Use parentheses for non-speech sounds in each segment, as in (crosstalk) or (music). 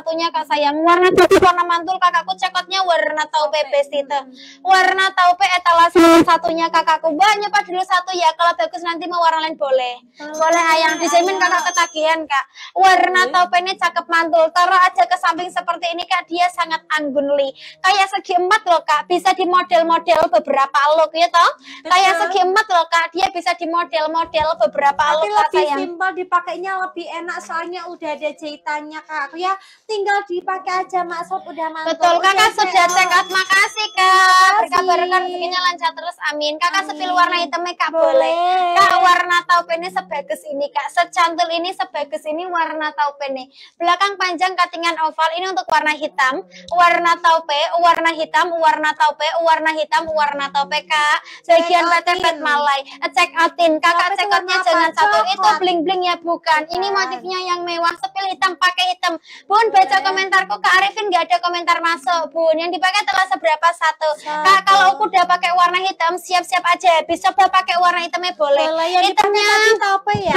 satunya kak sayang warna tapi warna mantul kakakku cekotnya warna taupe itu warna taupe etalase satunya kakakku banyak pak dulu satu ya kalau bagus nanti mau warna lain boleh boleh ayang dijamin kakak ketagihan kak warna taupe ini cakep mantul taruh aja ke samping seperti ini kak dia sangat anggun li kayak segi empat loh kak bisa di model-model beberapa look ya toh kayak segi empat loh kak dia bisa di model-model beberapa Tapi kak lebih sayang simpel dipakainya lebih enak soalnya udah ada jahitannya kak aku ya tinggal dipakai aja Mak Sob udah mantap. Betul, Kakak sudah check cekat. Makasih, Kak. Berkabarkan kan lancar terus. Amin. Kakak amin. sepil warna hitamnya Kak boleh. boleh. Kak warna taupennya sebagus ini, Kak. secantil ini sebagus ini warna taupennya. Belakang panjang katingan oval ini untuk warna hitam, warna taupe, warna hitam, warna taupe, warna hitam, warna taupe, Kak. Bagian PT Malai. Eh, Cek outin. Kakak cekotnya jangan satu. Itu bling-bling ya, bukan. Ini motifnya yang mewah, sepil hitam pakai hitam. Bun, baca komentarku Kak Arifin nggak ada komentar masuk Bun. Yang dipakai telah seberapa satu. satu. Kak kalau aku udah pakai warna hitam siap-siap aja. Bisa coba pakai warna hitamnya boleh. boleh hitamnya apa ya?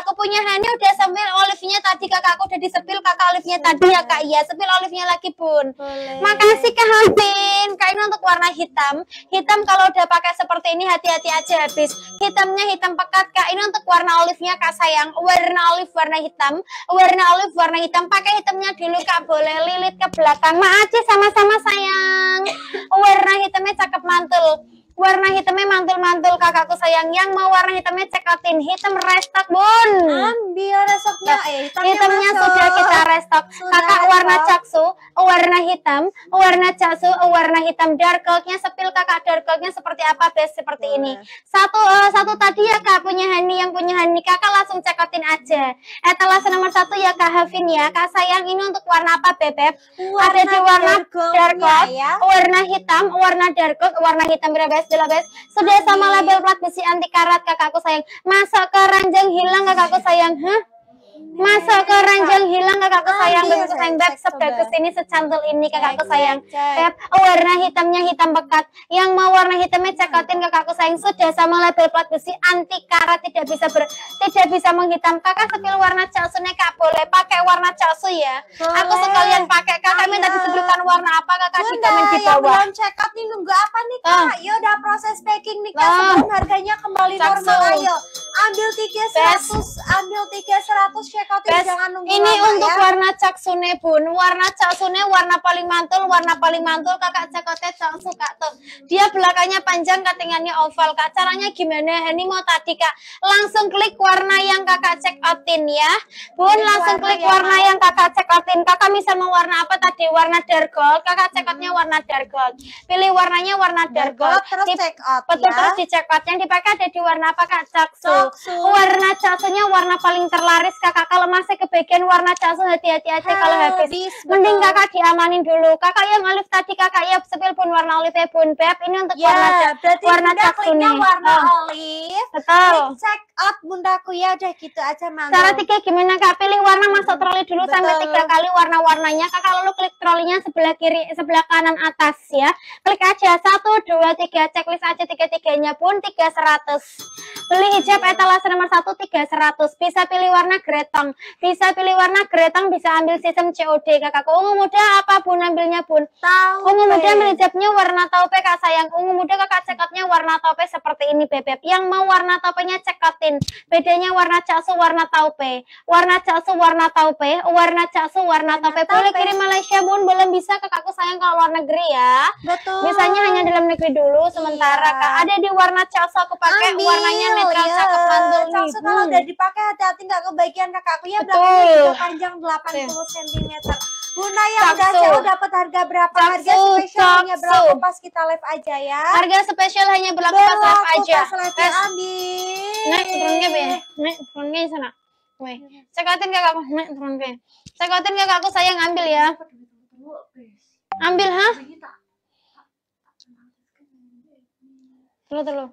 aku (laughs) punya Hani udah sambil olive-nya tadi kakakku udah disepil kakak olive-nya tadi ya Kak. Iya sepil olive-nya lagi Bun. Boleh. Makasih Kak Arifin. Kak ini untuk warna hitam. Hitam kalau udah pakai seperti ini hati-hati aja habis. Hitamnya hitam pekat Kak. Ini untuk warna olive-nya Kak sayang. Warna olive warna hitam. Warna olive warna hitam. Pakai hitamnya dulu Kak boleh lilit ke belakang. Maaf sama-sama sayang warna hitamnya mantul-mantul kakakku sayang yang mau warna hitamnya cekatin hitam restock bun ambil restocknya nah, eh, hitamnya, hitamnya sudah kita restock sudah kakak restock. warna caksu warna hitam warna caksu warna hitam dark goldnya sepil kakak dark goldnya seperti apa bes seperti hmm. ini satu uh, satu tadi ya kak punya Hani yang punya Hani kakak langsung cekatin aja etalase nomor satu ya kak Hafin ya kak sayang ini untuk warna apa bebek ada di warna dark gold, dark gold ya? warna hitam warna dark gold warna hitam berbeda gila guys sudah sama label plat besi anti karat kakakku sayang masa keranjang hilang kakakku sayang hah Masuk ke ranjang hilang kakak kesayang ah, begitu sayang beb sebab kesini secantul ini kakak sayang beb oh, warna hitamnya hitam pekat yang mau warna hitamnya cekotin kakak sayang sudah sama label plat besi anti karat tidak bisa ber tidak bisa menghitam kakak sepil warna calsunya kak boleh pakai warna casu ya boleh. aku sekalian pakai kakak minta disebutkan warna apa kakak di komen di bawah belum cekot nih nunggu apa nih kak oh. Ah. ya udah proses packing nih kak oh. Ah. sebelum harganya kembali Caksu. normal ayo ambil tiga seratus ambil tiga seratus cek ngerepotin nunggu Ini lama, untuk ya. warna caksune bun, warna caksune warna paling mantul, warna paling mantul kakak cekote langsung suka tuh. Dia belakangnya panjang, katingannya oval kak. Caranya gimana? Ini mau tadi kak, langsung klik warna yang kakak cek outin ya. Bun ini langsung warna klik yang warna yang, kakak cek outin. Kakak bisa mau warna apa tadi? Warna dark gold. Kakak cekotnya hmm. warna dark gold. Pilih warnanya warna dark gold. Terus di, check out ya. betul, ya. terus di check out. Yang dipakai ada di warna apa kak? Caksu. Warna caksunya warna paling terlaris kakak kalau masih kebagian warna casu hati-hati aja kalau ah, habis. Mending kakak diamanin dulu. Kakak yang olive tadi kakak ya sepil pun warna olive pun beb. Ini untuk ya, warna warna jasun. warna ah. olive. Betul. Check out bundaku ya udah gitu aja mana Cara tiga gimana kak pilih warna hmm, masuk troli dulu Betul. sampai tiga kali warna-warnanya. Kakak lalu klik trolinya sebelah kiri sebelah kanan atas ya. Klik aja satu dua tiga checklist aja tiga tiganya pun tiga seratus. Beli hijab etalase nomor satu tiga seratus. Bisa pilih warna grey gretong. Bisa pilih warna gretong, bisa ambil sistem COD kakakku. Ungu muda apa bun ambilnya pun Taupe. Ungu muda melijapnya warna taupe kak sayang. Ungu muda kakak cekotnya warna taupe seperti ini bebek. Yang mau warna taupenya cekotin. Bedanya warna casu, warna taupe. Warna casu, warna taupe. Warna casu, warna taupe. Boleh kirim Malaysia bun, belum bisa kakakku sayang kalau luar negeri ya. Betul. Misalnya hanya dalam negeri dulu. Sementara iya. kak ada di warna casu aku pakai warnanya netral iya. cakep mantul. Casu kalau udah dipakai hati-hati nggak kebagian kakak Kak Kuya juga panjang 80 Tuh. cm. Bunda yang udah jauh dapat harga berapa? Samsu, harga spesialnya berlaku pas kita live aja ya. Harga spesial hanya berlaku, berlaku pas live aja. Pas live yes. Andi. Naik turunnya be. Naik turunnya sana. Weh, aku, nek turunnya. turun khawatir gak aku saya ngambil ya. Ambil ha? Terus terus.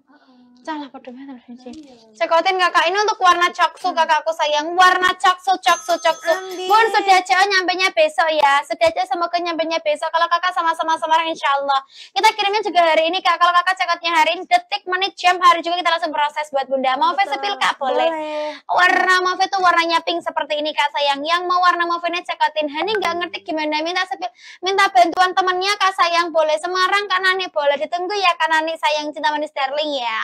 Calah pada terus siji. Cekotin kakak ini untuk warna coksu hmm. kakakku sayang. Warna coksu coksu coksu pun sudah oh, nyampe nya besok ya. Sudah jauh semoga nya besok. Kalau kakak sama-sama Semarang insya Allah. Kita kirimnya juga hari ini kak. Kalau kakak cekotnya hari ini detik menit jam hari juga kita langsung proses buat bunda. Mau sepil kak boleh. boleh. Warna mau tu warnanya pink seperti ini kak sayang. Yang mau warna mau ini cekotin. Hani nggak ngerti gimana minta sepil. Minta bantuan temennya kak sayang boleh. Semarang kanani boleh. Ditunggu ya kanani sayang cinta manis darling ya.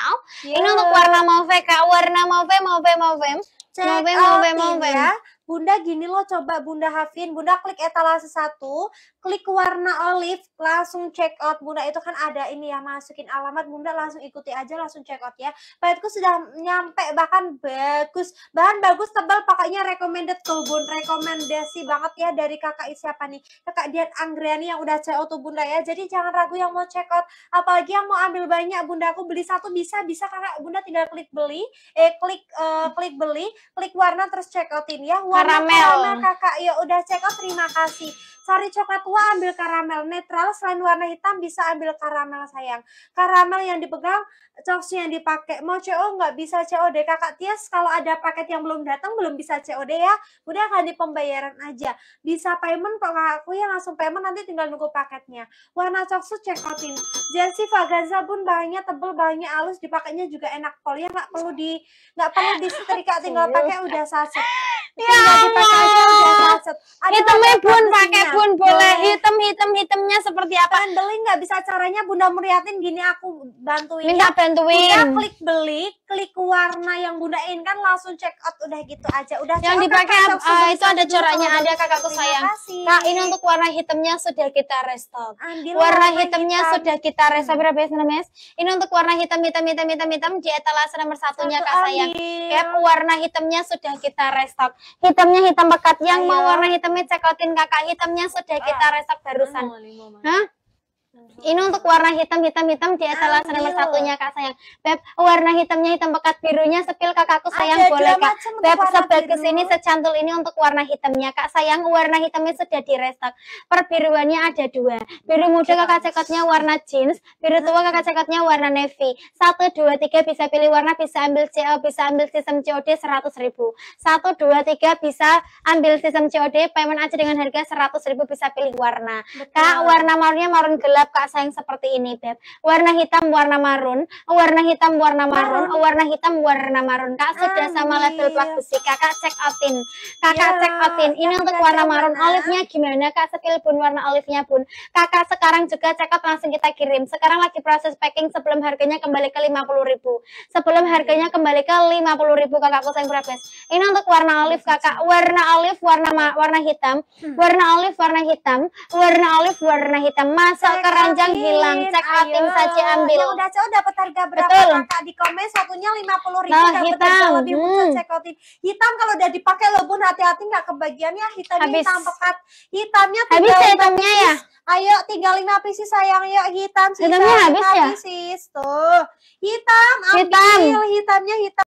Yeah. Ini ya. untuk warna mauve kak, warna mauve, mauve, mauve. mauve, mauve, mauve. Ya. Bunda gini loh coba Bunda hafin, Bunda klik etalase satu, klik warna olive langsung check out bunda itu kan ada ini ya masukin alamat bunda langsung ikuti aja langsung check out ya paketku sudah nyampe bahkan bagus bahan bagus tebal pokoknya recommended tuh bun rekomendasi banget ya dari kakak siapa nih kakak Dian Anggriani yang udah check out tuh bunda ya jadi jangan ragu yang mau check out apalagi yang mau ambil banyak bunda aku beli satu bisa bisa kakak bunda tinggal klik beli eh klik uh, klik beli klik warna terus check outin ya warna warna kakak ya udah check out terima kasih Sari coklat tua ambil karamel. Netral selain warna hitam bisa ambil karamel sayang. Karamel yang dipegang, coksi yang dipakai. Mau CO nggak bisa COD. Kakak Tias kalau ada paket yang belum datang belum bisa COD ya. Udah akan di pembayaran aja. Bisa payment kok aku ya langsung payment nanti tinggal nunggu paketnya. Warna coksu check outin. Jersey Faganza pun bahannya tebel, bahannya halus, dipakainya juga enak. ya nggak perlu di nggak perlu disetrika, tinggal pakai udah saset ya Allah hitamnya pun pakai pun boleh hitam hitam hitamnya seperti apa pengen beli nggak bisa caranya bunda meriatin gini aku bantuin minta ya. bantuin bunda klik beli klik warna yang bunda ingin kan langsung check out udah gitu aja udah yang dipakai uh, itu ada coraknya ada kakakku sayang nah ini untuk warna hitamnya sudah kita restock Ambil warna hitamnya sudah kita restock berapa ya, SMS ini untuk warna hitam hitam hitam hitam hitam di etalase nomor satunya Satu kak sayang cap warna hitamnya sudah kita restock hitamnya hitam pekat yang Ayo. Iya. mau warna hitamnya cekotin kakak hitamnya sudah kita ah. resep barusan. Hah? Mhm. Ini untuk warna hitam, hitam, hitam di etalase ah, nomor iya. satunya kak sayang. Beb, warna hitamnya hitam pekat birunya sepil kakakku sayang Ada boleh kak. Beb, sebagus ini secantul ini untuk warna hitamnya kak sayang. Warna hitamnya sudah direstock. Perbiruannya ada dua. Biru muda kakak cekotnya warna jeans, biru tua mhm. kakak cekotnya warna navy. Satu, dua, tiga bisa pilih warna, bisa ambil CO, oh, bisa ambil sistem COD seratus ribu. Satu, dua, tiga bisa ambil sistem COD, payment aja dengan harga seratus ribu bisa pilih warna. Betul. Kak, warna marunnya marun gelap gelap Kak Sayang seperti ini, Beb? Warna hitam, warna marun, oh, warna hitam, warna marun, oh, warna hitam, warna marun. Kak sudah sama level plat besi, Kakak check outin. Kakak ya, check outin. Ini untuk warna marun, olive-nya gimana? Kak skill pun warna olive-nya pun Kakak sekarang juga cek out langsung kita kirim. Sekarang lagi proses packing sebelum harganya kembali ke 50.000. Sebelum harganya kembali ke 50.000 Kakakku Sayang berapes Ini untuk warna olive, Kakak. Warna olive, warna warna hitam, hmm. warna olive, warna hitam, warna olive, warna hitam. Masuk ke keranjang hilang. Check outing saja ambil. Ya udah cowok dapat harga berapa Betul. kakak di komen satunya lima puluh ribu nah, hitam. lebih hmm. cek outing. Hitam kalau udah dipakai lo bun hati-hati nggak kebagiannya hitam Habis. hitam pekat. Hitamnya Habis ya hitamnya ya. Ayo tinggal lima pisis sayang yuk hitam sisa hitamnya habis ya? habis tuh hitam ambil hitam. hitamnya hitam